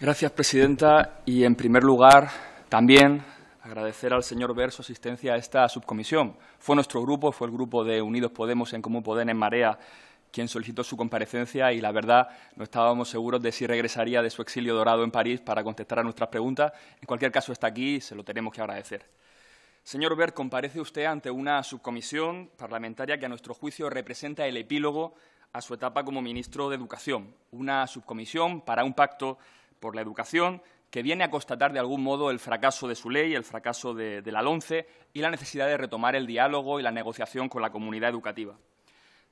Gracias, presidenta. Y, en primer lugar, también agradecer al señor Ver su asistencia a esta subcomisión. Fue nuestro grupo, fue el grupo de Unidos Podemos en Común Poder en Marea quien solicitó su comparecencia y, la verdad, no estábamos seguros de si regresaría de su exilio dorado en París para contestar a nuestras preguntas. En cualquier caso, está aquí y se lo tenemos que agradecer. Señor Ver, comparece usted ante una subcomisión parlamentaria que, a nuestro juicio, representa el epílogo a su etapa como ministro de Educación, una subcomisión para un pacto por la educación, que viene a constatar de algún modo el fracaso de su ley, el fracaso de, la LONCE y la necesidad de retomar el diálogo y la negociación con la comunidad educativa.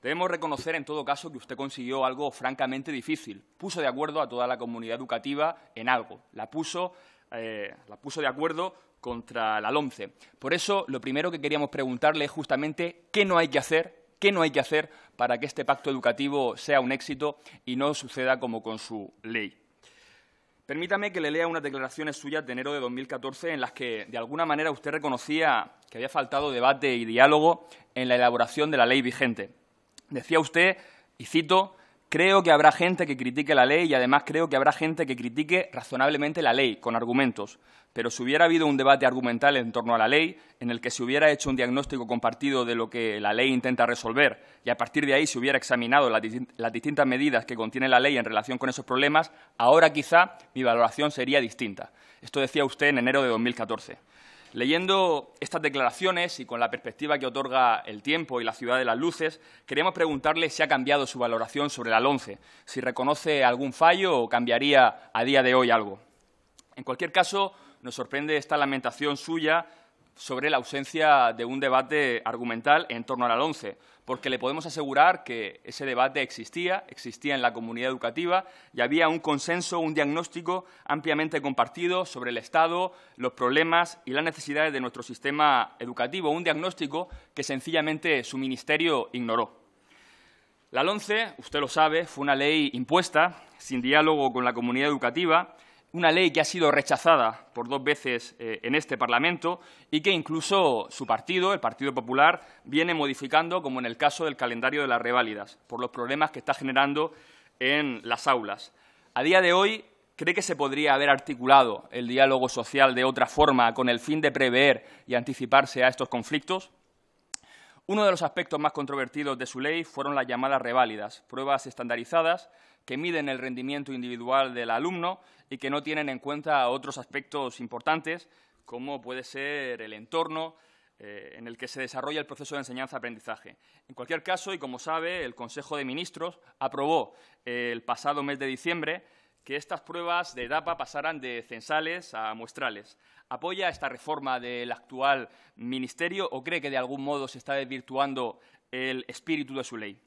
Debemos reconocer, en todo caso, que usted consiguió algo francamente difícil. Puso de acuerdo a toda la comunidad educativa en algo. La puso, eh, la puso de acuerdo contra la LOMCE. Por eso, lo primero que queríamos preguntarle es justamente qué no hay que hacer, qué no hay que hacer para que este pacto educativo sea un éxito y no suceda como con su ley. Permítame que le lea unas declaraciones suyas de enero de 2014 en las que, de alguna manera, usted reconocía que había faltado debate y diálogo en la elaboración de la ley vigente. Decía usted, y cito, Creo que habrá gente que critique la ley y además creo que habrá gente que critique razonablemente la ley, con argumentos. Pero si hubiera habido un debate argumental en torno a la ley, en el que se hubiera hecho un diagnóstico compartido de lo que la ley intenta resolver y a partir de ahí se hubiera examinado las, distintas medidas que contiene la ley en relación con esos problemas, ahora quizá mi valoración sería distinta. Esto decía usted en enero de 2014. Leyendo estas declaraciones y con la perspectiva que otorga el tiempo y la ciudad de las luces, queríamos preguntarle si ha cambiado su valoración sobre la 11, si reconoce algún fallo o cambiaría a día de hoy algo. En cualquier caso, nos sorprende esta lamentación suya sobre la ausencia de un debate argumental en torno a la Lonce, porque le podemos asegurar que ese debate existía, existía en la comunidad educativa y había un consenso, un diagnóstico ampliamente compartido sobre el Estado, los problemas y las necesidades de nuestro sistema educativo, un diagnóstico que sencillamente su ministerio ignoró. La Lonce, usted lo sabe, fue una ley impuesta, sin diálogo con la comunidad educativa, una ley que ha sido rechazada por dos veces eh, en este Parlamento y que incluso su partido, el Partido Popular, viene modificando, como en el caso del calendario de las reválidas, por los problemas que está generando en las aulas. A día de hoy, ¿cree que se podría haber articulado el diálogo social de otra forma con el fin de prever y anticiparse a estos conflictos? Uno de los aspectos más controvertidos de su ley fueron las llamadas reválidas, pruebas estandarizadas que miden el rendimiento individual del alumno y que no tienen en cuenta otros aspectos importantes, como puede ser el entorno eh, en el que se desarrolla el proceso de enseñanza-aprendizaje. En cualquier caso, y como sabe, el Consejo de Ministros aprobó el pasado mes de diciembre que estas pruebas de etapa pasaran de censales a muestrales, ¿Apoya esta reforma del actual Ministerio o cree que de algún modo se está desvirtuando el espíritu de su ley?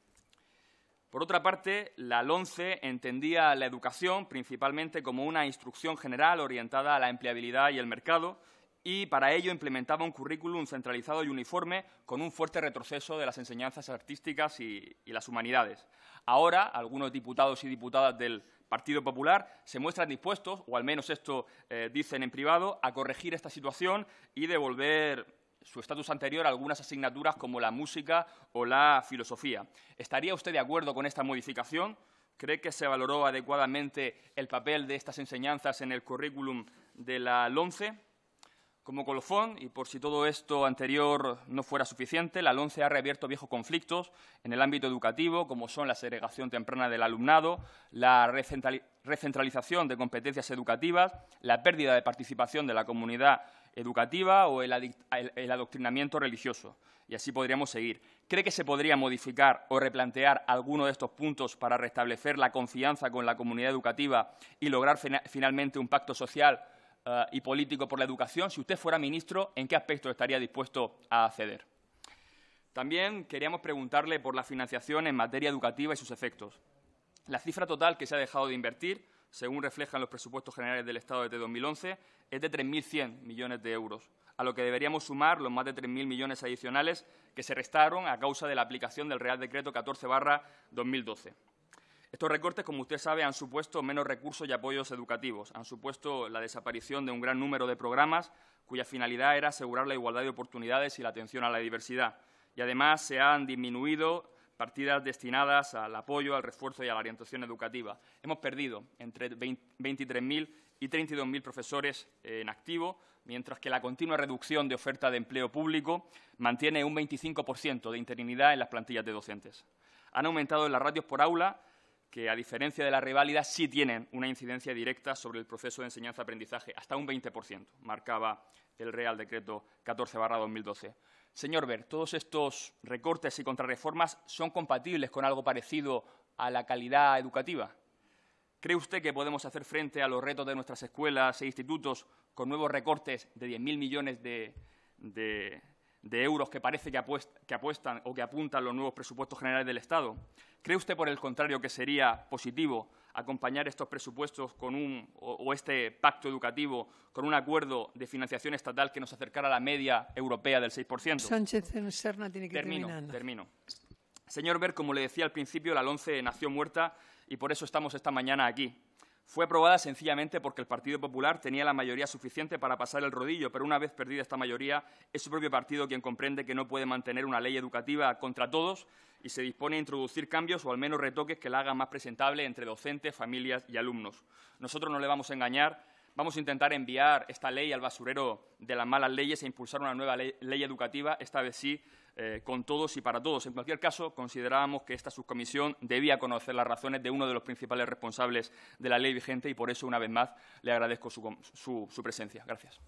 Por otra parte, la LONCE entendía la educación principalmente como una instrucción general orientada a la empleabilidad y el mercado, y para ello implementaba un currículum centralizado y uniforme con un fuerte retroceso de las enseñanzas artísticas y, las humanidades. Ahora, algunos diputados y diputadas del Partido Popular se muestran dispuestos, o al menos esto eh, dicen en privado, a corregir esta situación y devolver su estatus anterior a algunas asignaturas como la música o la filosofía. ¿Estaría usted de acuerdo con esta modificación? ¿Cree que se valoró adecuadamente el papel de estas enseñanzas en el currículum de la LONCE? Como colofón, y por si todo esto anterior no fuera suficiente, la LONCE ha reabierto viejos conflictos en el ámbito educativo, como son la segregación temprana del alumnado, la recentralización de competencias educativas, la pérdida de participación de la comunidad educativa o el, adoctrinamiento religioso. Y así podríamos seguir. ¿Cree que se podría modificar o replantear alguno de estos puntos para restablecer la confianza con la comunidad educativa y lograr finalmente un pacto social eh, y político por la educación, si usted fuera ministro, ¿en qué aspecto estaría dispuesto a ceder? También queríamos preguntarle por la financiación en materia educativa y sus efectos. La cifra total que se ha dejado de invertir, según reflejan los presupuestos generales del Estado desde 2011, es de 3.100 millones de euros, a lo que deberíamos sumar los más de 3.000 millones adicionales que se restaron a causa de la aplicación del Real Decreto 14-2012. Estos recortes, como usted sabe, han supuesto menos recursos y apoyos educativos, han supuesto la desaparición de un gran número de programas cuya finalidad era asegurar la igualdad de oportunidades y la atención a la diversidad. Y, además, se han disminuido partidas destinadas al apoyo, al refuerzo y a la orientación educativa. Hemos perdido entre 23.000 y 32.000 profesores en activo, mientras que la continua reducción de oferta de empleo público mantiene un 25% de interinidad en las plantillas de docentes. Han aumentado las ratios por aula que, a diferencia de la reválida, sí tienen una incidencia directa sobre el proceso de enseñanza-aprendizaje, hasta un 20%, marcaba el Real Decreto 14-2012. Señor Ver, ¿todos estos recortes y contrarreformas son compatibles con algo parecido a la calidad educativa? ¿Cree usted que podemos hacer frente a los retos de nuestras escuelas e institutos con nuevos recortes de 10.000 millones de, de, de euros que parece que, apuestan o que apuntan los nuevos presupuestos generales del Estado? ¿Cree usted, por el contrario, que sería positivo acompañar estos presupuestos con o, este pacto educativo con un acuerdo de financiación estatal que nos acercara a la media europea del 6%? Sánchez tiene que termino, Termino. Señor Ver, como le decía al principio, la LONCE nació muerta y por eso estamos esta mañana aquí. Fue aprobada sencillamente porque el Partido Popular tenía la mayoría suficiente para pasar el rodillo, pero una vez perdida esta mayoría, es su propio partido quien comprende que no puede mantener una ley educativa contra todos y se dispone a introducir cambios o al menos retoques que la hagan más presentable entre docentes, familias y alumnos. Nosotros no le vamos a engañar, Vamos a intentar enviar esta ley al basurero de las malas leyes e impulsar una nueva ley, educativa, esta vez sí, eh, con todos y para todos. En cualquier caso, considerábamos que esta subcomisión debía conocer las razones de uno de los principales responsables de la ley vigente y por eso, una vez más, le agradezco su presencia. Gracias.